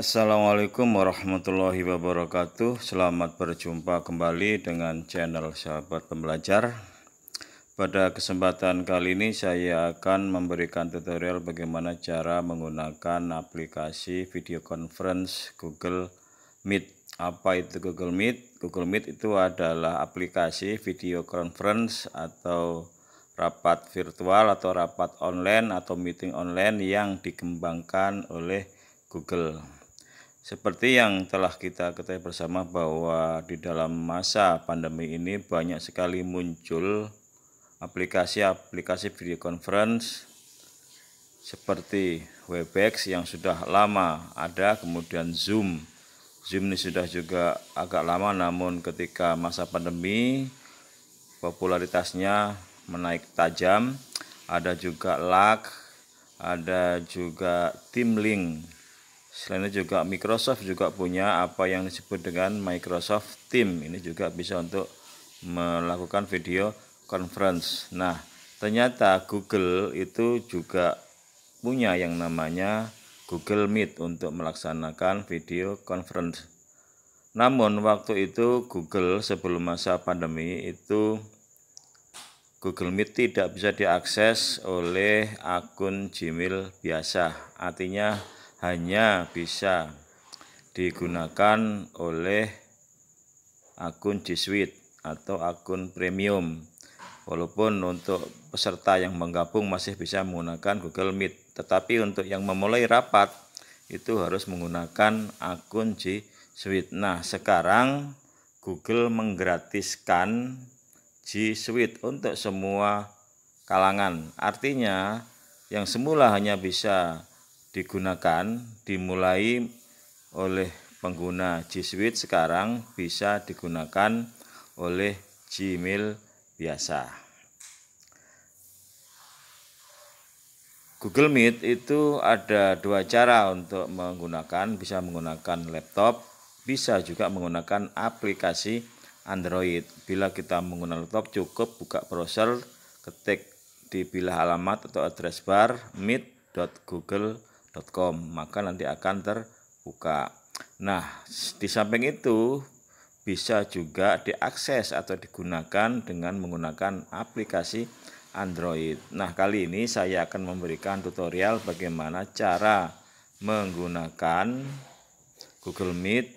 Assalamualaikum warahmatullahi wabarakatuh Selamat berjumpa kembali dengan channel sahabat pembelajar Pada kesempatan kali ini saya akan memberikan tutorial bagaimana cara menggunakan aplikasi video conference Google Meet Apa itu Google Meet? Google Meet itu adalah aplikasi video conference atau rapat virtual atau rapat online atau meeting online yang dikembangkan oleh Google. Seperti yang telah kita ketahui bersama bahwa di dalam masa pandemi ini banyak sekali muncul aplikasi-aplikasi video conference seperti Webex yang sudah lama ada, kemudian Zoom. Zoom ini sudah juga agak lama namun ketika masa pandemi popularitasnya menaik tajam. Ada juga Lag, ada juga Link. Selain itu juga Microsoft juga punya apa yang disebut dengan Microsoft Team. Ini juga bisa untuk melakukan video conference. Nah, ternyata Google itu juga punya yang namanya Google Meet untuk melaksanakan video conference. Namun waktu itu Google sebelum masa pandemi itu Google Meet tidak bisa diakses oleh akun Gmail biasa. Artinya hanya bisa digunakan oleh akun G Suite atau akun premium. Walaupun untuk peserta yang menggabung masih bisa menggunakan Google Meet, tetapi untuk yang memulai rapat itu harus menggunakan akun G Suite. Nah, sekarang Google menggratiskan G Suite untuk semua kalangan. Artinya, yang semula hanya bisa digunakan dimulai oleh pengguna G Suite sekarang bisa digunakan oleh Gmail biasa. Google Meet itu ada dua cara untuk menggunakan, bisa menggunakan laptop, bisa juga menggunakan aplikasi Android. Bila kita menggunakan laptop cukup buka browser, ketik di bilah alamat atau address bar meet.google.com gmail.com maka nanti akan terbuka. Nah, di samping itu bisa juga diakses atau digunakan dengan menggunakan aplikasi Android. Nah, kali ini saya akan memberikan tutorial bagaimana cara menggunakan Google Meet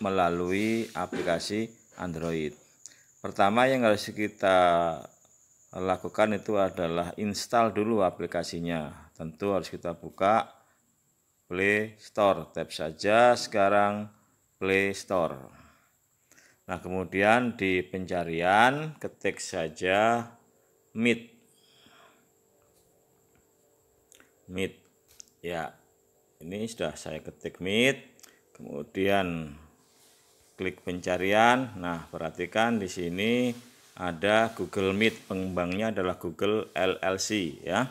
melalui aplikasi Android. Pertama yang harus kita lakukan itu adalah install dulu aplikasinya. Tentu harus kita buka Play Store. Tap saja sekarang Play Store. Nah, kemudian di pencarian ketik saja Meet. Meet. Ya, ini sudah saya ketik Meet. Kemudian klik pencarian. Nah, perhatikan di sini ada Google Meet, pengembangnya adalah Google LLC ya.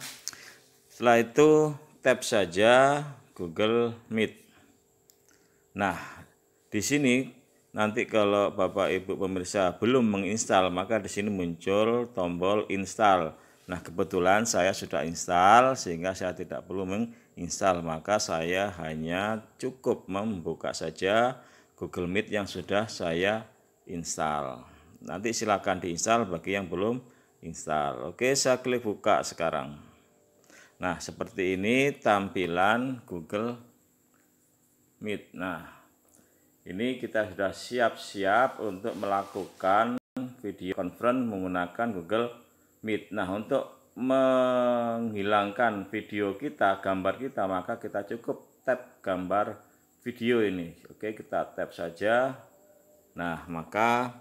Setelah itu tap saja Google Meet. Nah, di sini nanti kalau Bapak Ibu pemirsa belum menginstal maka di sini muncul tombol install. Nah, kebetulan saya sudah install sehingga saya tidak perlu menginstal, maka saya hanya cukup membuka saja Google Meet yang sudah saya install. Nanti silakan diinstal bagi yang belum install. Oke, saya klik buka sekarang. Nah, seperti ini tampilan Google Meet. Nah, ini kita sudah siap-siap untuk melakukan video conference menggunakan Google Meet. Nah, untuk menghilangkan video kita, gambar kita, maka kita cukup tap gambar video ini. Oke, kita tap saja. Nah, maka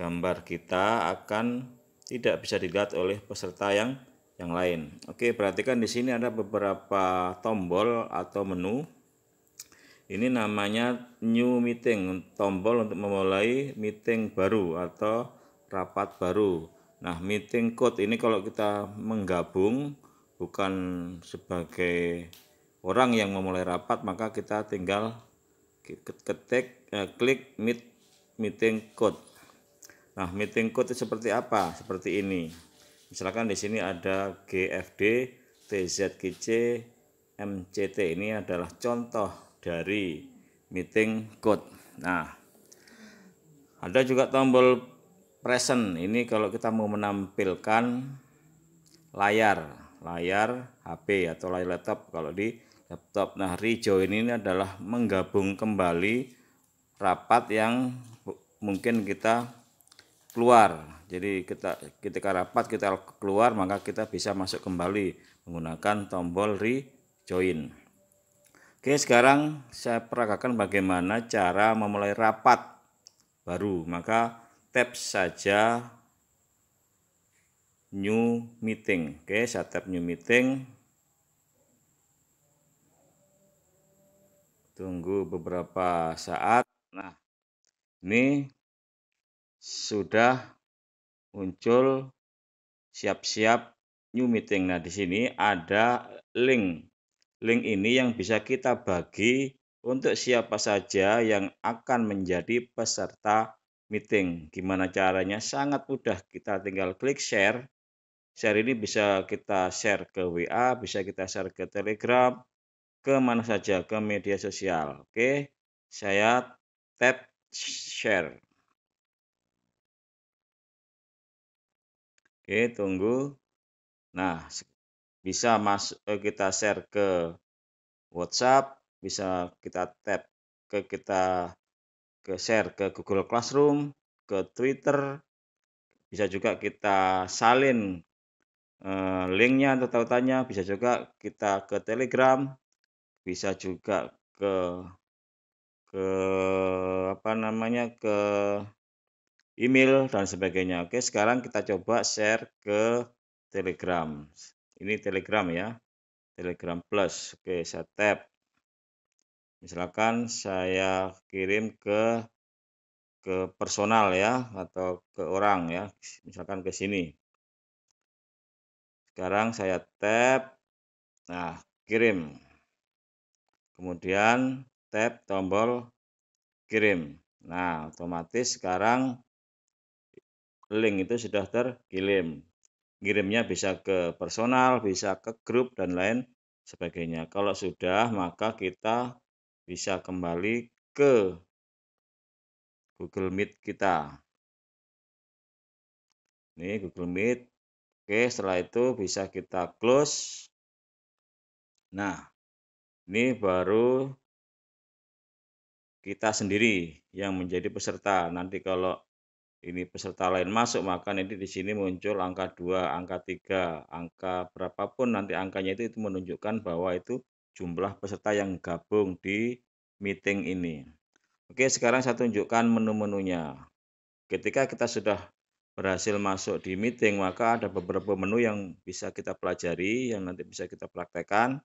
gambar kita akan tidak bisa dilihat oleh peserta yang yang lain. Oke, perhatikan di sini ada beberapa tombol atau menu. Ini namanya new meeting, tombol untuk memulai meeting baru atau rapat baru. Nah, meeting code ini kalau kita menggabung bukan sebagai orang yang memulai rapat, maka kita tinggal ketik eh, klik meet meeting code. Nah, meeting code itu seperti apa? Seperti ini. Misalkan di sini ada GFD, TZKC, MCT. Ini adalah contoh dari meeting code. Nah, ada juga tombol present. Ini kalau kita mau menampilkan layar, layar HP atau layar laptop kalau di laptop. Nah, rejoin ini adalah menggabung kembali rapat yang mungkin kita keluar. Jadi kita ketika rapat kita keluar maka kita bisa masuk kembali menggunakan tombol rejoin. Oke, sekarang saya peragakan bagaimana cara memulai rapat baru. Maka tab saja new meeting. Oke, saya tap new meeting. Tunggu beberapa saat. Nah, ini sudah muncul siap-siap new meeting. Nah, di sini ada link. Link ini yang bisa kita bagi untuk siapa saja yang akan menjadi peserta meeting. Gimana caranya? Sangat mudah. Kita tinggal klik share. Share ini bisa kita share ke WA, bisa kita share ke Telegram, ke mana saja, ke media sosial. Oke, saya tap share. Oke, tunggu. Nah, bisa mas eh, kita share ke WhatsApp, bisa kita tap ke kita ke share ke Google Classroom, ke Twitter, bisa juga kita salin eh, linknya atau tautannya, bisa juga kita ke Telegram, bisa juga ke ke apa namanya ke email dan sebagainya. Oke, sekarang kita coba share ke Telegram. Ini Telegram ya. Telegram Plus. Oke, saya tap. Misalkan saya kirim ke ke personal ya atau ke orang ya, misalkan ke sini. Sekarang saya tap. Nah, kirim. Kemudian tap tombol kirim. Nah, otomatis sekarang link itu sudah terkirim. Kirimnya bisa ke personal, bisa ke grup dan lain sebagainya. Kalau sudah maka kita bisa kembali ke Google Meet kita. Ini Google Meet. Oke, setelah itu bisa kita close. Nah, ini baru kita sendiri yang menjadi peserta. Nanti kalau ini peserta lain masuk maka nanti di sini muncul angka 2, angka 3, angka berapapun nanti angkanya itu itu menunjukkan bahwa itu jumlah peserta yang gabung di meeting ini. Oke, sekarang saya tunjukkan menu-menunya. Ketika kita sudah berhasil masuk di meeting, maka ada beberapa menu yang bisa kita pelajari, yang nanti bisa kita praktekkan.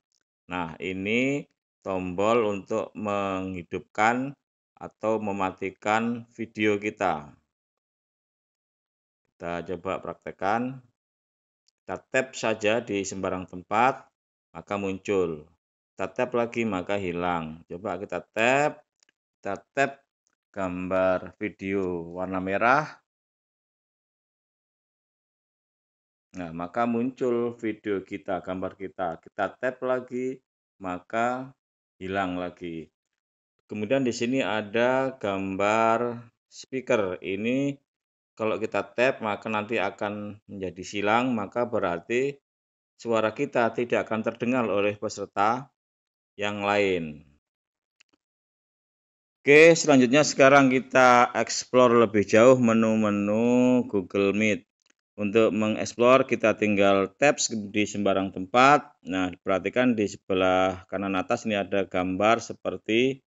Nah, ini tombol untuk menghidupkan atau mematikan video kita. Kita coba praktekkan. Kita tap saja di sembarang tempat, maka muncul. Kita tap lagi, maka hilang. Coba kita tap, kita tap gambar video warna merah. Nah, maka muncul video kita, gambar kita. Kita tap lagi, maka hilang lagi. Kemudian di sini ada gambar speaker. Ini kalau kita tap maka nanti akan menjadi silang maka berarti suara kita tidak akan terdengar oleh peserta yang lain. Oke, selanjutnya sekarang kita explore lebih jauh menu-menu Google Meet. Untuk mengeksplor kita tinggal tap di sembarang tempat. Nah, perhatikan di sebelah kanan atas ini ada gambar seperti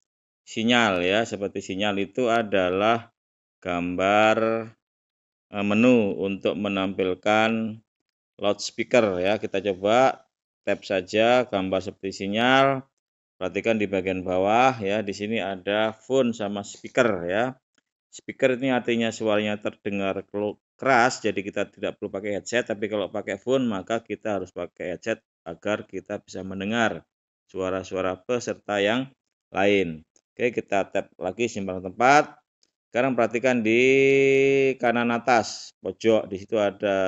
sinyal ya. Seperti sinyal itu adalah gambar Eh, menu untuk menampilkan loudspeaker ya. Kita coba tap saja gambar seperti sinyal. Perhatikan di bagian bawah ya, di sini ada phone sama speaker ya. Speaker ini artinya suaranya terdengar keras, jadi kita tidak perlu pakai headset, tapi kalau pakai phone maka kita harus pakai headset agar kita bisa mendengar suara-suara peserta yang lain. Oke, kita tap lagi simpan tempat. Sekarang perhatikan di kanan atas pojok di situ ada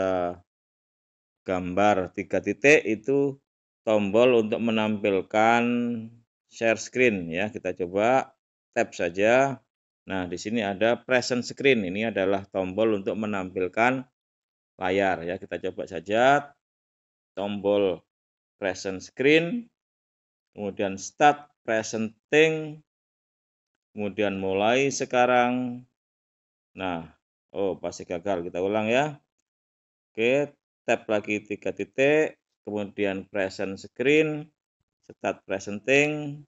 gambar tiga titik itu tombol untuk menampilkan share screen ya. Kita coba tap saja. Nah, di sini ada present screen. Ini adalah tombol untuk menampilkan layar ya. Kita coba saja tombol present screen kemudian start presenting Kemudian mulai sekarang. Nah, oh pasti gagal. Kita ulang ya. Oke, tap lagi tiga titik. Kemudian present screen. Start presenting.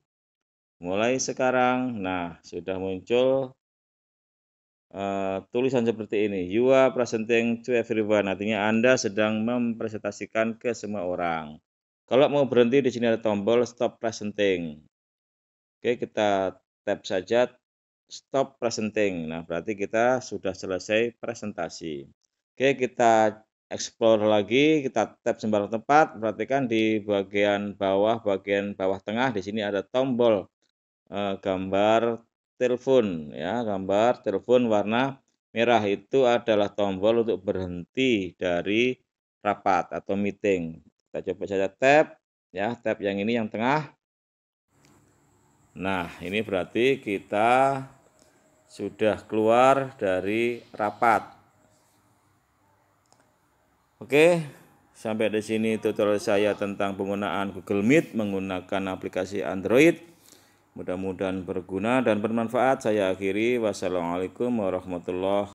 Mulai sekarang. Nah, sudah muncul Uh, tulisan seperti ini. You are presenting to everyone. Artinya Anda sedang mempresentasikan ke semua orang. Kalau mau berhenti di sini ada tombol stop presenting. Oke, kita Tap saja stop presenting. Nah, berarti kita sudah selesai presentasi. Oke, kita explore lagi, kita tap sembarang tempat. Perhatikan di bagian bawah, bagian bawah tengah di sini ada tombol eh, gambar telepon ya, gambar telepon warna merah itu adalah tombol untuk berhenti dari rapat atau meeting. Kita coba saja tap, ya, tap yang ini yang tengah Nah, ini berarti kita sudah keluar dari rapat. Oke, sampai di sini tutorial saya tentang penggunaan Google Meet menggunakan aplikasi Android. Mudah-mudahan berguna dan bermanfaat. Saya akhiri. Wassalamualaikum warahmatullahi